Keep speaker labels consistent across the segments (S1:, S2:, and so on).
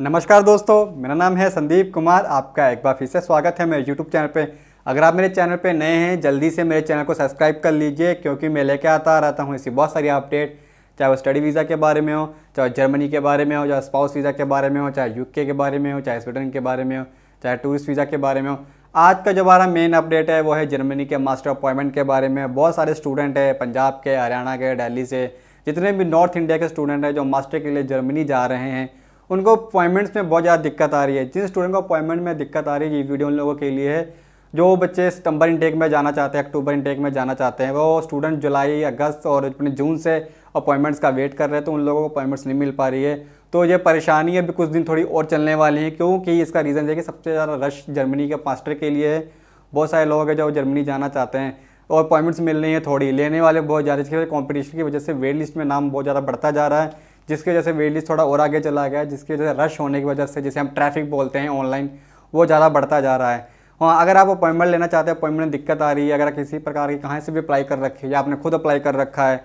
S1: नमस्कार दोस्तों मेरा नाम है संदीप कुमार आपका एक बार फिर से स्वागत है मेरे यूट्यूब चैनल पे अगर आप मेरे चैनल पे नए हैं जल्दी से मेरे चैनल को सब्सक्राइब कर लीजिए क्योंकि मैं लेके आता रहता हूँ ऐसी बहुत सारी अपडेट चाहे वो स्टडी वीज़ा के बारे में हो चाहे जर्मनी के बारे में हो चाहे स्पाउस वीज़ा के बारे में हो चाहे यू के बारे में हो चाहे स्वीडन के बारे में हो चाहे टूरिस्ट वीज़ा के बारे में हो आज का जो हमारा मेन अपडेट है वो है जर्मनी के मास्टर अपॉइंटमेंट के बारे में बहुत सारे स्टूडेंट है पंजाब के हरियाणा के दिल्ली से जितने भी नॉर्थ इंडिया के स्टूडेंट हैं जो मास्टर के लिए जर्मनी जा रहे हैं उनको अपॉइंटमेंट्स में बहुत ज़्यादा दिक्कत आ रही है जिन स्टूडेंट को अपॉइंटमेंट में दिक्कत आ रही है ये वीडियो उन लोगों के लिए है जो बच्चे सितंबर इंटेक में जाना चाहते हैं अक्टूबर इंटेक में जाना चाहते हैं वो स्टूडेंट जुलाई अगस्त और अपने जून से अपॉइंटमेंट्स का वेट कर रहे हैं तो उन लोगों को अपॉइंटमेंट्स नहीं मिल पा रही है तो ये परेशानी अभी कुछ दिन थोड़ी और चलने वाली है क्योंकि इसका रीज़न है कि सबसे ज़्यादा रश जर्मनी के मास्टर के लिए है बहुत सारे लोग हैं जो जर्मनी जाना चाहते हैं और अपॉइंटमेंट्स मिल रही थोड़ी लेने वाले बहुत ज़्यादा इसके वजह कॉम्पिटिशन की वजह से वेट लिस्ट में नाम बहुत ज़्यादा बढ़ता जा रहा है जिसकी वजह से वेट लिस्ट थोड़ा और आगे चला गया जिसकी वजह से रश होने की वजह से जिसे हम ट्रैफिक बोलते हैं ऑनलाइन वो ज़्यादा बढ़ता जा रहा है हाँ अगर आप अपॉइंटमेंट लेना चाहते हैं अपॉइंटमेंट दिक्कत आ रही है अगर किसी प्रकार की कहाँ से भी अप्लाई कर रखी है या आपने खुद अप्लाई कर रखा है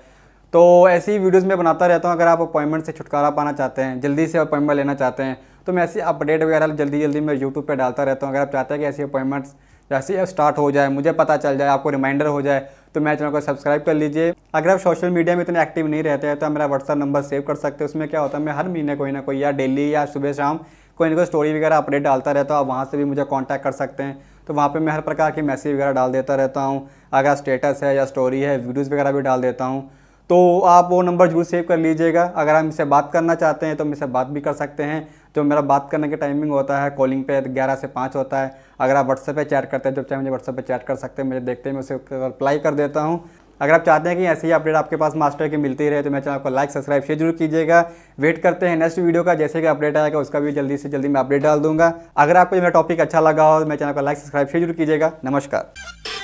S1: तो ऐसी वीडियोस में बनाता रहता हूँ अगर आप अपॉइंटमेंट से छुटकारा पाना चाहते हैं जल्दी से अपॉइंटमेंट लेना चाहते हैं तो मैं ऐसी अपडेट वगैरह जल्दी जल्दी मैं यूट्यूब पर डालता रहता हूँ अगर आप चाहते हैं कि ऐसी अपॉइंटमेंट्स जैसे स्टार्ट हो जाए मुझे पता चल जाए आपको रिमाइंडर हो जाए तो मेरे चैनल को सब्सक्राइब कर लीजिए अगर आप सोशल मीडिया में इतने एक्टिव नहीं रहते हैं तो मेरा व्हाट्सअप नंबर सेव कर सकते हैं उसमें क्या होता है मैं हर महीने कोई ना कोई या डेली या सुबह शाम कोई ना कोई स्टोरी वगैरह अपडेट डालता रहता हूँ आप वहाँ से भी मुझे कॉन्टैक्ट कर सकते हैं तो वहाँ पर मैं हर प्रकार के मैसेज वगैरह डाल देता रहता हूँ अगर स्टेटस है या स्टोरी है वीडियोज़ वगैरह भी डाल देता हूँ तो आप वो नंबर जरूर सेव कर लीजिएगा अगर आप इससे बात करना चाहते हैं तो मुझसे बात भी कर सकते हैं जो मेरा बात करने की टाइमिंग होता है कॉलिंग पे 11 से 5 होता है अगर आप व्हाट्सएप पे चैट करते हैं जब चाहे मुझे व्हाट्सएप पे चैट कर सकते हैं मुझे देखते हैं मैं उसे रिप्लाई कर देता हूँ अगर आप चाहते हैं कि ऐसी ही अपडेट आपके पास मास्टर की मिलती रहे तो मैं चैनल को लाइक सब्सक्राइब शेयर जरूर कीजिएगा वेट करते हैं नेक्स्ट वीडियो का जैसे कि अपडेट आएगा उसका भी जल्दी से जल्दी मैं अपडेट डाल दूंगा अगर आपको मेरा टॉपिक अच्छा लगा हो तो मेरे चैनल को लाइक सब्सक्राइब शेयर जरूर कीजिएगा नमस्कार